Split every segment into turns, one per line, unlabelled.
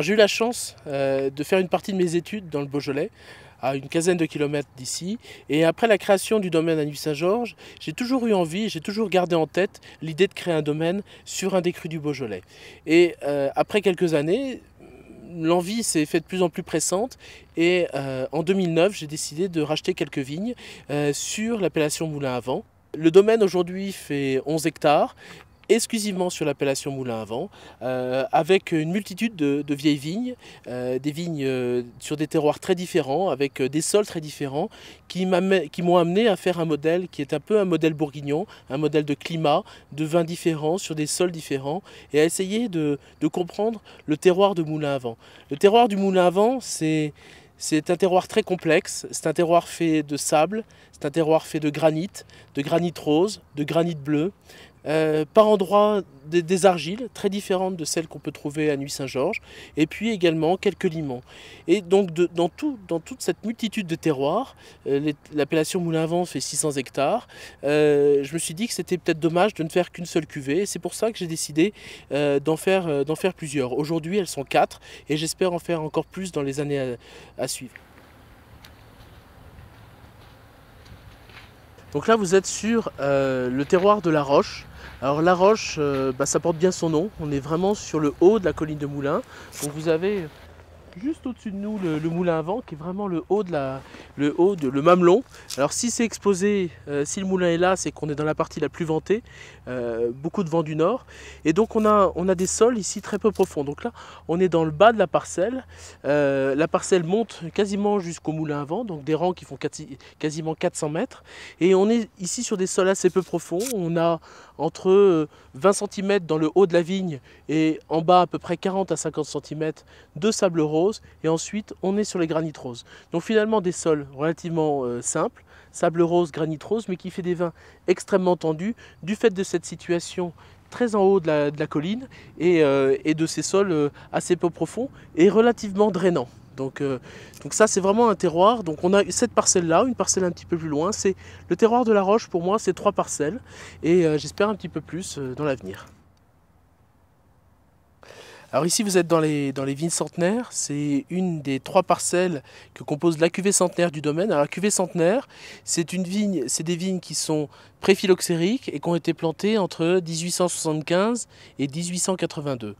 j'ai eu la chance euh, de faire une partie de mes études dans le Beaujolais, à une quinzaine de kilomètres d'ici. Et après la création du domaine à Nuit-Saint-Georges, j'ai toujours eu envie, j'ai toujours gardé en tête l'idée de créer un domaine sur un des crus du Beaujolais. Et euh, après quelques années, l'envie s'est faite de plus en plus pressante et euh, en 2009, j'ai décidé de racheter quelques vignes sur l'appellation Moulin à Vent. Le domaine aujourd'hui fait 11 hectares exclusivement sur l'appellation Moulin à Vent, euh, avec une multitude de, vieilles vignes, euh, des vignes euh, sur des terroirs très différents, avec des sols très différents, qui m'ont amené à faire un modèle qui est un peu un modèle bourguignon, un modèle de climat, de vins différents, sur des sols différents, et à essayer de, comprendre le terroir de Moulin à Vent. Le terroir du Moulin à Vent, c'est... C'est un terroir très complexe, c'est un terroir fait de sable, c'est un terroir fait de granit, de granit rose, de granit bleu, euh, par endroits des, argiles très différentes de celles qu'on peut trouver à Nuit-Saint-Georges, et puis également quelques limons. Et donc dans, toute cette multitude de terroirs, euh, l'appellation Moulin Vent fait 600 hectares, euh, je me suis dit que c'était peut-être dommage de ne faire qu'une seule cuvée, et c'est pour ça que j'ai décidé d'en faire, plusieurs. Aujourd'hui, elles sont quatre, et j'espère en faire encore plus dans les années à suivre. Donc là, vous êtes sur euh, le terroir de La Roche. Alors La Roche, euh, bah, ça porte bien son nom. On est vraiment sur le haut de la colline de Moulins. Donc vous avez juste au-dessus de nous le, moulin à vent qui est vraiment le haut de la le haut de le mamelon. Alors si c'est exposé, euh, si le moulin est là, c'est qu'on est dans la partie la plus ventée, euh, beaucoup de vent du nord. Et donc on a on a des sols ici très peu profonds. Donc là on est dans le bas de la parcelle. Euh, la parcelle monte quasiment jusqu'au moulin à vent, donc des rangs qui font quasiment 400 mètres. Et on est ici sur des sols assez peu profonds. On a entre 20 cm dans le haut de la vigne et en bas à peu près 40 à 50 cm de sable rose et ensuite on est sur les granites roses. Donc finalement des sols relativement euh, simples, sable rose, granit rose, mais qui fait des vins extrêmement tendus du fait de cette situation très en haut de la, colline euh, et, de ces sols euh, assez peu profonds et relativement drainants. Donc, donc ça c'est vraiment un terroir. Donc on a cette parcelle là, une parcelle un petit peu plus loin. C'est le terroir de la Roche pour moi, c'est trois parcelles et j'espère un petit peu plus dans l'avenir. Alors ici, vous êtes dans les, dans les vignes centenaires. C'est une des trois parcelles que compose la cuvée centenaire du domaine. Alors la cuvée centenaire, c'est une vigne, c'est des vignes qui sont préphyloxériques et qui ont été plantées entre 1875 et 1882.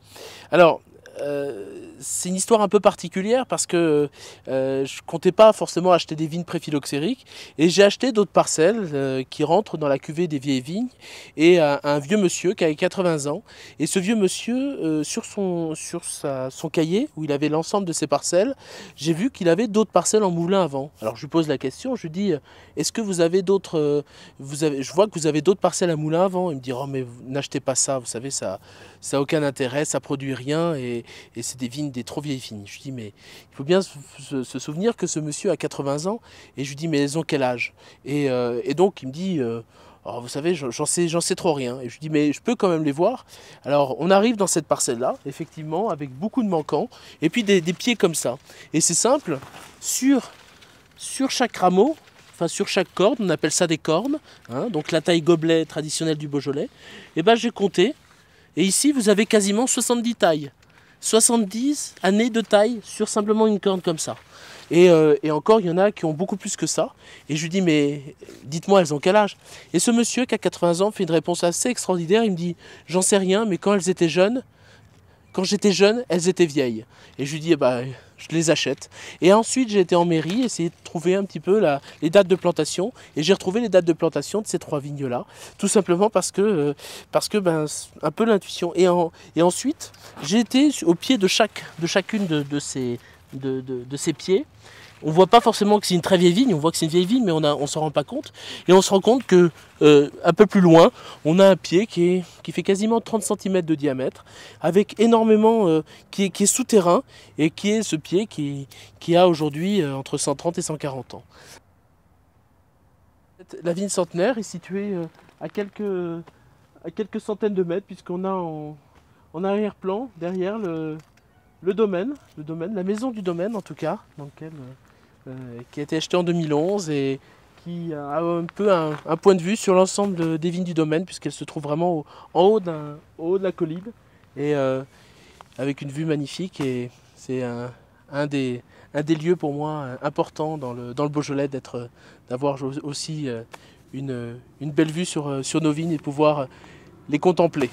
Alors euh, c'est une histoire un peu particulière parce que euh, je comptais pas forcément acheter des vignes préphyloxériques et j'ai acheté d'autres parcelles euh, qui rentrent dans la cuvée des vieilles vignes et un, vieux monsieur qui avait 80 ans et ce vieux monsieur euh, sur son sur sa, son cahier où il avait l'ensemble de ses parcelles j'ai vu qu'il avait d'autres parcelles en moulin avant alors je lui pose la question je lui dis est-ce que vous avez d'autres vous avez je vois que vous avez d'autres parcelles à moulin avant il me dit oh mais n'achetez pas ça vous savez ça ça a aucun intérêt ça produit rien et et, c'est des vignes, des trop vieilles vignes. Je lui dis, mais il faut bien se, souvenir que ce monsieur a 80 ans. Et je lui dis, mais elles ont quel âge euh, et, donc, il me dit, euh, oh, vous savez, j'en sais, sais trop rien. Et je lui dis, mais je peux quand même les voir. Alors, on arrive dans cette parcelle-là, effectivement, avec beaucoup de manquants, et puis des, pieds comme ça. Et c'est simple, sur, sur chaque rameau, Enfin, sur chaque corde, on appelle ça des cornes, hein, donc la taille gobelet traditionnelle du Beaujolais, et eh ben j'ai compté, et ici vous avez quasiment 70 tailles. 70 années de taille sur simplement une corne comme ça. Euh, et, encore, il y en a qui ont beaucoup plus que ça. Et je lui dis, mais dites-moi, elles ont quel âge Et ce monsieur qui a 80 ans fait une réponse assez extraordinaire. Il me dit, j'en sais rien, mais quand elles étaient jeunes, quand j'étais jeune, elles étaient vieilles. Et je lui dis, eh ben, je les achète. Et ensuite, j'ai été en mairie, essayer de trouver un petit peu les dates de plantation. Et j'ai retrouvé les dates de plantation de ces trois vignes-là. Tout simplement parce que, euh, parce que ben, un peu l'intuition. Et, ensuite, j'ai été au pied de, chaque, de chacune de, ces, de ces pieds on voit pas forcément que c'est une très vieille vigne, on voit que c'est une vieille vigne, mais on ne on s'en rend pas compte. Et on se rend compte que euh, un peu plus loin, on a un pied qui, qui fait quasiment 30 cm de diamètre, avec énormément, euh, qui, est, souterrain, et qui est ce pied qui, qui a aujourd'hui euh, entre 130 et 140 ans. La vigne centenaire est située à quelques, à quelques centaines de mètres, puisqu'on a en, arrière-plan, derrière le, domaine, le domaine, la maison du domaine en tout cas, dans lequel... Euh, qui a été acheté en 2011 et qui a un peu un, point de vue sur l'ensemble des vignes du domaine, puisqu'elle se trouve vraiment en haut, de la colline, et euh, avec une vue magnifique. Et c'est un, des, lieux pour moi euh, importants dans le, Beaujolais d'avoir aussi une, belle vue sur, sur nos vignes et pouvoir les contempler.